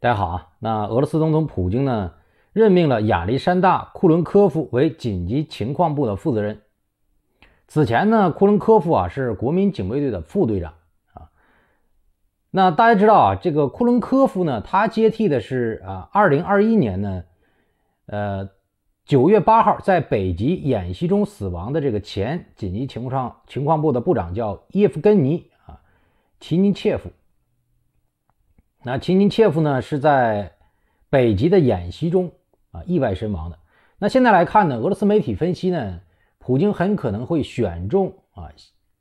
大家好啊，那俄罗斯总统普京呢任命了亚历山大·库伦科夫为紧急情况部的负责人。此前呢，库伦科夫啊是国民警卫队的副队长啊。那大家知道啊，这个库伦科夫呢，他接替的是啊，二零二一年呢，呃，九月八号在北极演习中死亡的这个前紧急情况情况部的部长叫叶夫根尼啊，提尼切夫。那琴金切夫呢，是在北极的演习中啊意外身亡的。那现在来看呢，俄罗斯媒体分析呢，普京很可能会选中啊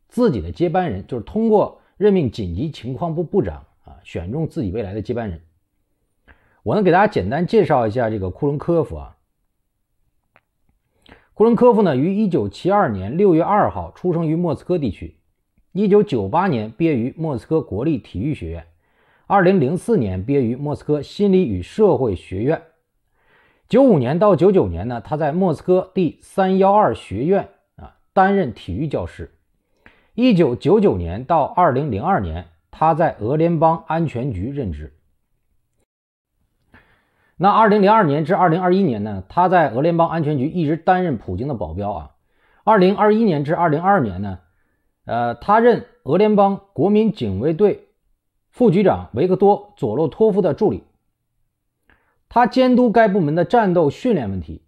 自己的接班人，就是通过任命紧急情况部部长啊选中自己未来的接班人。我呢给大家简单介绍一下这个库伦科夫啊。库伦科夫呢于一九七二年六月二号出生于莫斯科地区，一九九八年毕业于莫斯科国立体育学院。二零零四年，毕业于莫斯科心理与社会学院。九五年到九九年呢，他在莫斯科第三幺二学院啊担任体育教师。一九九九年到二零零二年，他在俄联邦安全局任职。那二零零二年至二零二一年呢，他在俄联邦安全局一直担任普京的保镖啊。二零二一年至二零二二年呢，呃，他任俄联邦国民警卫队。副局长维克多·佐洛托夫的助理，他监督该部门的战斗训练问题。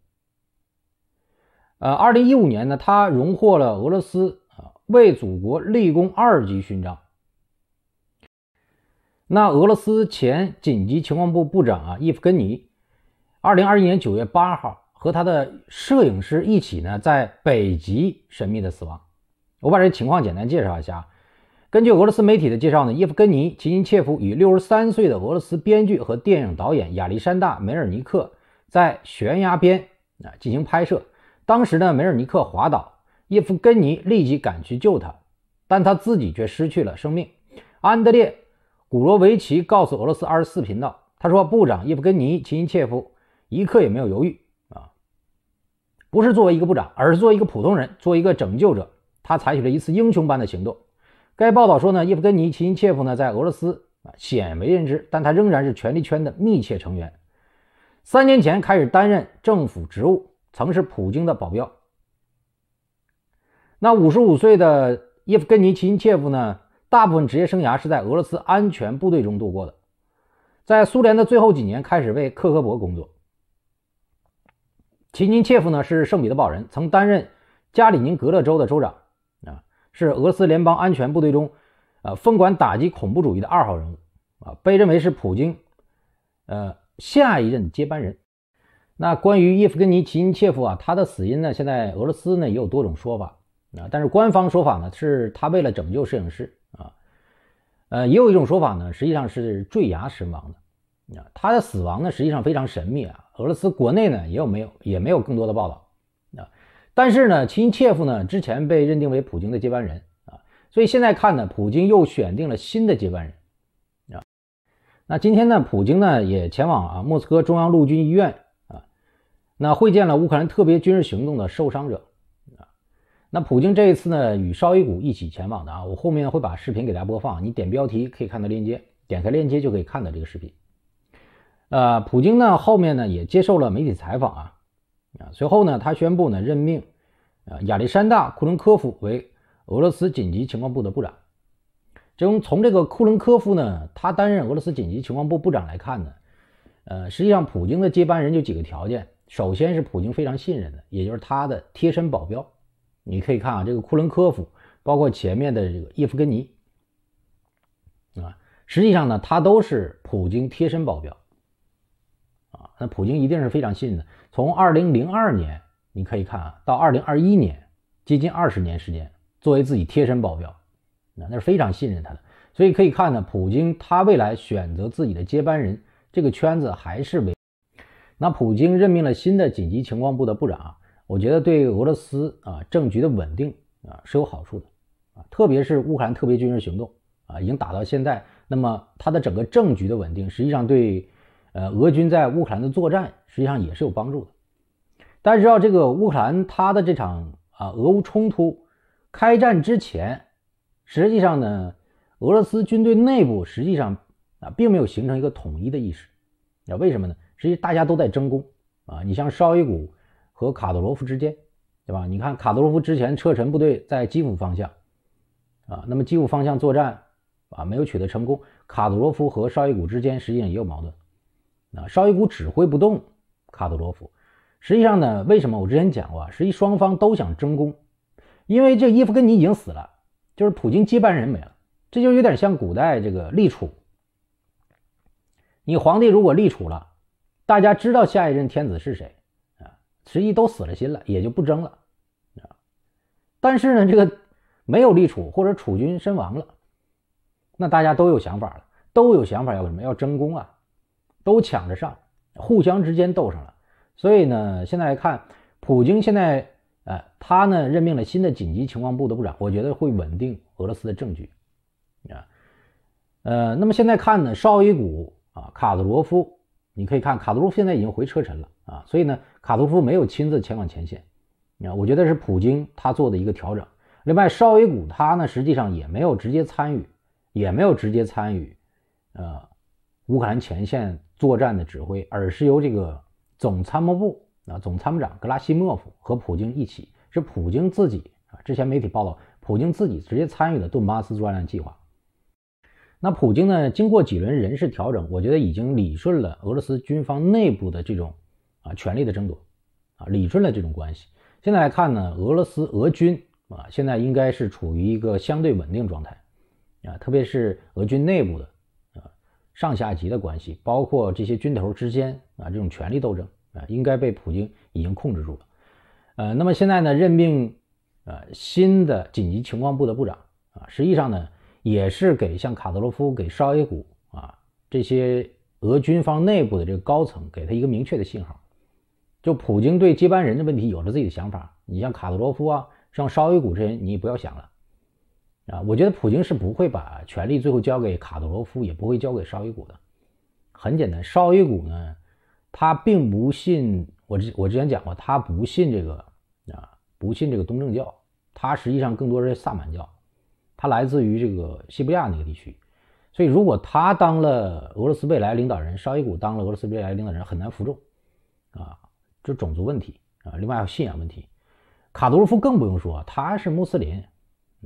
呃，二零一五年呢，他荣获了俄罗斯啊为祖国立功二级勋章。那俄罗斯前紧急情况部部长啊，伊夫根尼，二零二一年九月八号和他的摄影师一起呢，在北极神秘的死亡。我把这情况简单介绍一下。根据俄罗斯媒体的介绍呢，叶夫根尼·基金切夫与六十三岁的俄罗斯编剧和电影导演亚历山大·梅尔尼克在悬崖边啊进行拍摄。当时呢，梅尔尼克滑倒，叶夫根尼立即赶去救他，但他自己却失去了生命。安德烈·古罗维奇告诉俄罗斯二十四频道，他说：“部长叶夫根尼·基金切夫一刻也没有犹豫啊，不是作为一个部长，而是作为一个普通人，做一个拯救者，他采取了一次英雄般的行动。”该报道说呢，叶夫根尼·钦切夫呢，在俄罗斯啊鲜为人知，但他仍然是权力圈的密切成员。三年前开始担任政府职务，曾是普京的保镖。那五十五岁的叶夫根尼·钦切夫呢，大部分职业生涯是在俄罗斯安全部队中度过的，在苏联的最后几年开始为克格勃工作。尼切夫呢是圣彼得堡人，曾担任加里宁格勒州的州长。是俄罗斯联邦安全部队中，呃，分管打击恐怖主义的二号人物，啊，被认为是普京，呃，下一任接班人。那关于叶夫根尼·齐因切夫啊，他的死因呢，现在俄罗斯呢也有多种说法，啊，但是官方说法呢是他为了拯救摄影师，啊，呃，也有一种说法呢，实际上是坠崖身亡的。啊，他的死亡呢，实际上非常神秘啊，俄罗斯国内呢也有没有也没有更多的报道。但是呢，亲切夫呢之前被认定为普京的接班人啊，所以现在看呢，普京又选定了新的接班人啊。那今天呢，普京呢也前往啊莫斯科中央陆军医院啊，那会见了乌克兰特别军事行动的受伤者啊。那普京这一次呢与绍伊古一起前往的啊，我后面会把视频给大家播放，你点标题可以看到链接，点开链接就可以看到这个视频。呃，普京呢后面呢也接受了媒体采访啊。啊。随后呢，他宣布呢任命，啊亚历山大库伦科夫为俄罗斯紧急情况部的部长。这从这个库伦科夫呢，他担任俄罗斯紧急情况部部长来看呢，呃，实际上普京的接班人就几个条件，首先是普京非常信任的，也就是他的贴身保镖。你可以看啊，这个库伦科夫，包括前面的这个叶夫根尼，啊，实际上呢，他都是普京贴身保镖。那普京一定是非常信任的。从二零零二年，你可以看啊，到二零二一年，接近二十年时间，作为自己贴身保镖，那那是非常信任他的。所以可以看呢，普京他未来选择自己的接班人，这个圈子还是为。那普京任命了新的紧急情况部的部长啊，我觉得对俄罗斯啊政局的稳定啊是有好处的啊，特别是乌克兰特别军事行动啊，已经打到现在，那么他的整个政局的稳定，实际上对。呃，俄军在乌克兰的作战实际上也是有帮助的。大家知道，这个乌克兰它的这场啊俄乌冲突开战之前，实际上呢，俄罗斯军队内部实际上啊并没有形成一个统一的意识。啊，为什么呢？实际大家都在争功啊。你像绍伊古和卡德罗夫之间，对吧？你看卡德罗夫之前撤臣部队在基辅方向啊，那么基辅方向作战啊没有取得成功，卡德罗夫和绍伊古之间实际上也有矛盾。啊，绍伊古指挥不动卡德罗夫，实际上呢，为什么我之前讲过，实际双方都想争功，因为这伊夫根尼已经死了，就是普京接班人没了，这就有点像古代这个立储，你皇帝如果立储了，大家知道下一任天子是谁啊，实际都死了心了，也就不争了，啊，但是呢，这个没有立储或者储君身亡了，那大家都有想法了，都有想法要什么要争功啊。都抢着上，互相之间斗上了，所以呢，现在来看，普京现在，呃，他呢任命了新的紧急情况部的部长，我觉得会稳定俄罗斯的政局，啊，呃，那么现在看呢，绍伊古啊，卡德罗夫，你可以看卡德罗夫现在已经回车臣了啊，所以呢，卡德罗夫没有亲自前往前线，啊，我觉得是普京他做的一个调整。另外，绍伊古他呢实际上也没有直接参与，也没有直接参与，呃，乌克兰前线。作战的指挥，而是由这个总参谋部啊，总参谋长格拉西莫夫和普京一起，是普京自己啊。之前媒体报道，普京自己直接参与了顿巴斯作战计划。那普京呢，经过几轮人事调整，我觉得已经理顺了俄罗斯军方内部的这种啊权力的争夺啊，理顺了这种关系。现在来看呢，俄罗斯俄军啊，现在应该是处于一个相对稳定状态啊，特别是俄军内部的。上下级的关系，包括这些军头之间啊，这种权力斗争啊，应该被普京已经控制住了。呃，那么现在呢，任命呃新的紧急情况部的部长啊，实际上呢，也是给像卡德罗夫、给绍伊古啊这些俄军方内部的这个高层，给他一个明确的信号，就普京对接班人的问题有了自己的想法。你像卡德罗夫啊，像绍伊古这些，你不要想了。啊，我觉得普京是不会把权力最后交给卡德罗夫，也不会交给绍伊古的。很简单，绍伊古呢，他并不信我之我之前讲过，他不信这个啊，不信这个东正教，他实际上更多是萨满教，他来自于这个西伯利亚那个地区。所以，如果他当了俄罗斯未来领导人，绍伊古当了俄罗斯未来领导人，很难服众啊，这种族问题啊，另外还有信仰问题。卡德罗夫更不用说，他是穆斯林。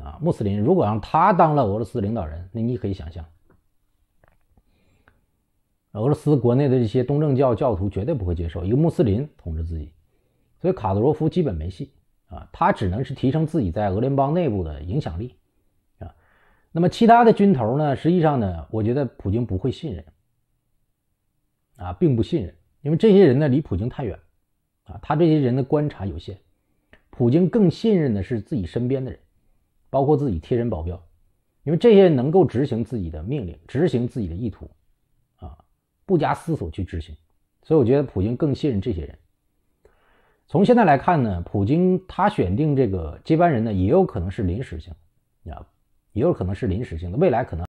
啊，穆斯林如果让他当了俄罗斯领导人，那你可以想象，俄罗斯国内的这些东正教教徒绝对不会接受一个穆斯林统治自己，所以卡德罗夫基本没戏啊，他只能是提升自己在俄联邦内部的影响力啊。那么其他的军头呢？实际上呢，我觉得普京不会信任啊，并不信任，因为这些人呢离普京太远啊，他这些人的观察有限，普京更信任的是自己身边的人。包括自己贴身保镖，因为这些人能够执行自己的命令，执行自己的意图，啊，不加思索去执行，所以我觉得普京更信任这些人。从现在来看呢，普京他选定这个接班人呢，也有可能是临时性啊，也有可能是临时性的，未来可能。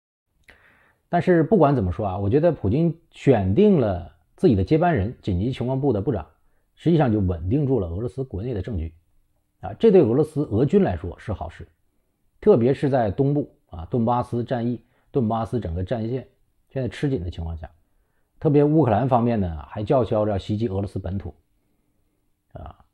但是不管怎么说啊，我觉得普京选定了自己的接班人，紧急情况部的部长，实际上就稳定住了俄罗斯国内的政局，啊，这对俄罗斯俄军来说是好事。特别是在东部啊，顿巴斯战役、顿巴斯整个战线现在吃紧的情况下，特别乌克兰方面呢还叫嚣着袭击俄罗斯本土。啊，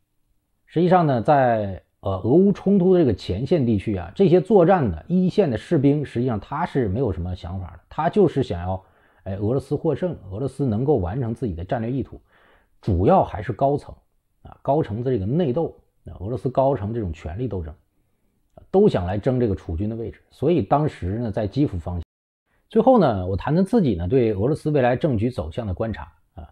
实际上呢，在呃俄乌冲突的这个前线地区啊，这些作战的一线的士兵，实际上他是没有什么想法的，他就是想要哎俄罗斯获胜，俄罗斯能够完成自己的战略意图。主要还是高层啊，高层的这个内斗，俄罗斯高层这种权力斗争。都想来争这个储君的位置，所以当时呢，在基辅方向。最后呢，我谈谈自己呢对俄罗斯未来政局走向的观察啊。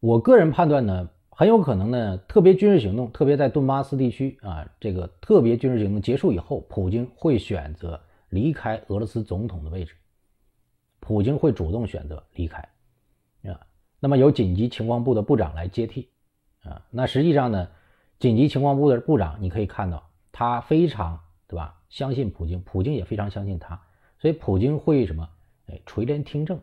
我个人判断呢，很有可能呢，特别军事行动，特别在顿巴斯地区啊，这个特别军事行动结束以后，普京会选择离开俄罗斯总统的位置，普京会主动选择离开啊。那么由紧急情况部的部长来接替啊。那实际上呢，紧急情况部的部长，你可以看到他非常。对吧？相信普京，普京也非常相信他，所以普京会什么？哎，垂帘听政，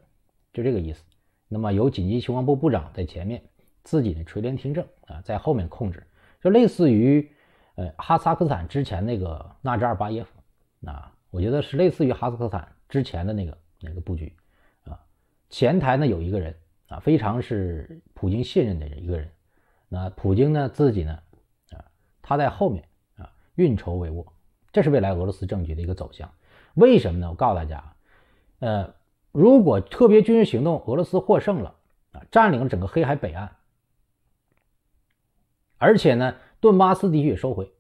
就这个意思。那么有紧急情况部部长在前面，自己呢垂帘听政啊，在后面控制，就类似于，呃，哈萨克斯坦之前那个纳扎尔巴耶夫啊，我觉得是类似于哈萨克斯坦之前的那个那个布局啊。前台呢有一个人啊，非常是普京信任的一个人，那普京呢自己呢啊，他在后面啊运筹帷幄。这是未来俄罗斯政局的一个走向，为什么呢？我告诉大家，呃，如果特别军事行动俄罗斯获胜了啊，占领了整个黑海北岸，而且呢，顿巴斯地区也收回，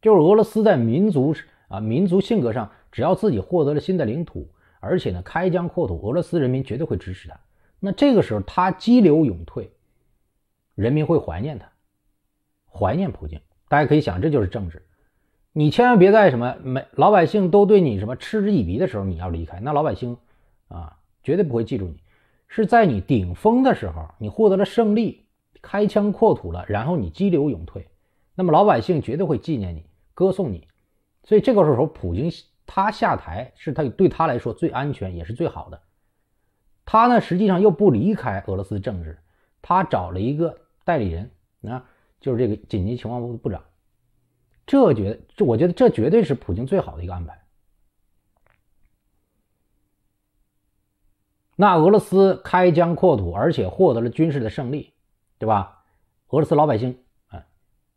就是俄罗斯在民族啊民族性格上，只要自己获得了新的领土，而且呢，开疆扩土，俄罗斯人民绝对会支持他。那这个时候他激流勇退，人民会怀念他，怀念普京。大家可以想，这就是政治。你千万别在什么没老百姓都对你什么嗤之以鼻的时候，你要离开，那老百姓啊绝对不会记住你。是在你顶峰的时候，你获得了胜利，开疆扩土了，然后你激流勇退，那么老百姓绝对会纪念你，歌颂你。所以这个时候，普京他下台是他对他来说最安全也是最好的。他呢实际上又不离开俄罗斯政治，他找了一个代理人啊，就是这个紧急情况部部长。这绝，这我觉得这绝对是普京最好的一个安排。那俄罗斯开疆扩土，而且获得了军事的胜利，对吧？俄罗斯老百姓啊，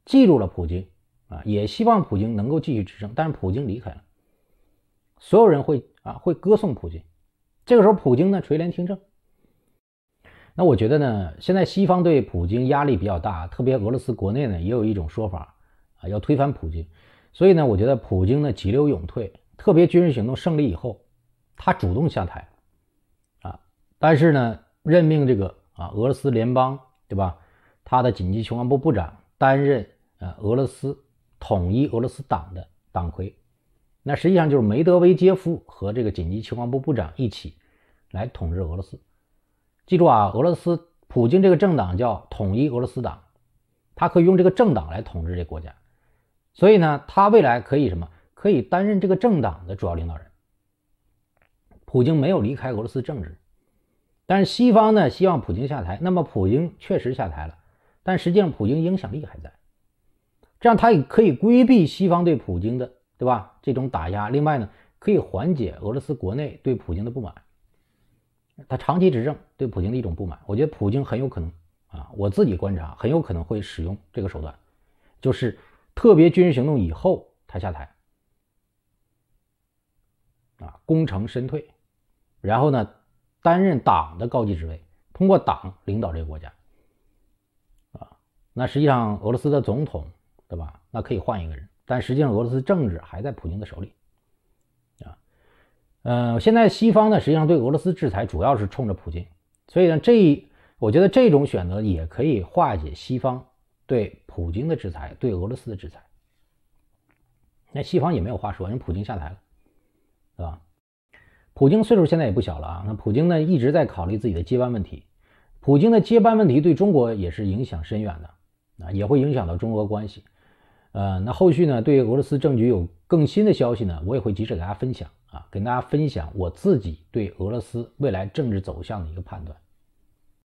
记住了普京啊，也希望普京能够继续执政。但是普京离开了，所有人会啊会歌颂普京。这个时候，普京呢垂帘听政。那我觉得呢，现在西方对普京压力比较大，特别俄罗斯国内呢也有一种说法。要推翻普京，所以呢，我觉得普京呢急流勇退，特别军事行动胜利以后，他主动下台，啊，但是呢，任命这个啊俄罗斯联邦对吧？他的紧急情况部部长担任呃俄罗斯统一俄罗斯党的党魁，那实际上就是梅德韦杰夫和这个紧急情况部部长一起来统治俄罗斯。记住啊，俄罗斯普京这个政党叫统一俄罗斯党，他可以用这个政党来统治这国家。所以呢，他未来可以什么？可以担任这个政党的主要领导人。普京没有离开俄罗斯政治，但是西方呢希望普京下台。那么普京确实下台了，但实际上普京影响力还在。这样他也可以规避西方对普京的，对吧？这种打压。另外呢，可以缓解俄罗斯国内对普京的不满。他长期执政对普京的一种不满，我觉得普京很有可能啊，我自己观察很有可能会使用这个手段，就是。特别军事行动以后，他下台，啊，功成身退，然后呢，担任党的高级职位，通过党领导这个国家，啊，那实际上俄罗斯的总统，对吧？那可以换一个人，但实际上俄罗斯政治还在普京的手里，啊，呃，现在西方呢，实际上对俄罗斯制裁主要是冲着普京，所以呢，这我觉得这种选择也可以化解西方。对普京的制裁，对俄罗斯的制裁，那西方也没有话说，因为普京下台了，对吧？普京岁数现在也不小了啊。那普京呢一直在考虑自己的接班问题，普京的接班问题对中国也是影响深远的啊，也会影响到中俄关系。呃，那后续呢对俄罗斯政局有更新的消息呢，我也会及时给大家分享啊，跟大家分享我自己对俄罗斯未来政治走向的一个判断。